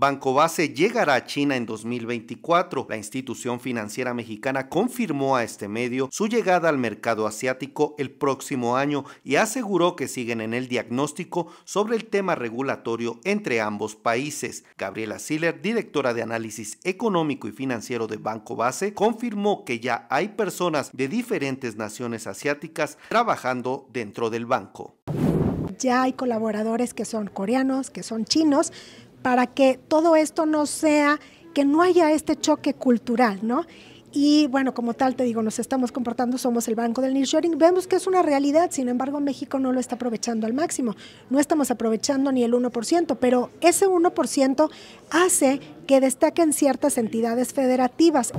Banco Base llegará a China en 2024. La institución financiera mexicana confirmó a este medio su llegada al mercado asiático el próximo año y aseguró que siguen en el diagnóstico sobre el tema regulatorio entre ambos países. Gabriela Siller, directora de análisis económico y financiero de Banco Base, confirmó que ya hay personas de diferentes naciones asiáticas trabajando dentro del banco. Ya hay colaboradores que son coreanos, que son chinos, para que todo esto no sea, que no haya este choque cultural, ¿no? Y bueno, como tal, te digo, nos estamos comportando, somos el banco del nearshoring. Vemos que es una realidad, sin embargo, México no lo está aprovechando al máximo. No estamos aprovechando ni el 1%, pero ese 1% hace que destaquen ciertas entidades federativas.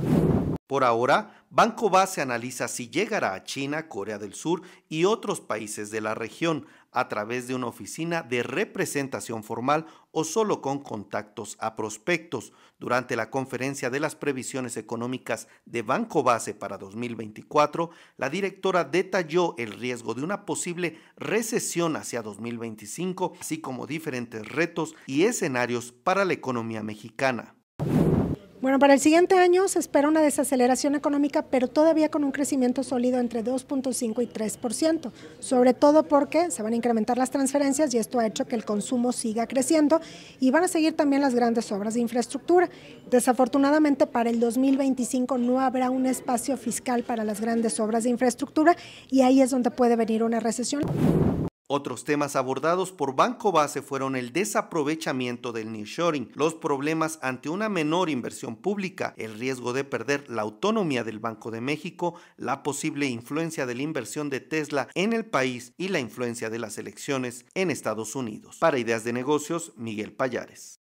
Por ahora, Banco Base analiza si llegará a China, Corea del Sur y otros países de la región a través de una oficina de representación formal o solo con contactos a prospectos. Durante la conferencia de las previsiones económicas de Banco Base para 2024, la directora detalló el riesgo de una posible recesión hacia 2025, así como diferentes retos y escenarios para la economía mexicana. Bueno, para el siguiente año se espera una desaceleración económica, pero todavía con un crecimiento sólido entre 2.5 y 3%, sobre todo porque se van a incrementar las transferencias y esto ha hecho que el consumo siga creciendo y van a seguir también las grandes obras de infraestructura. Desafortunadamente para el 2025 no habrá un espacio fiscal para las grandes obras de infraestructura y ahí es donde puede venir una recesión. Otros temas abordados por Banco Base fueron el desaprovechamiento del nearshoring, los problemas ante una menor inversión pública, el riesgo de perder la autonomía del Banco de México, la posible influencia de la inversión de Tesla en el país y la influencia de las elecciones en Estados Unidos. Para Ideas de Negocios, Miguel Payares.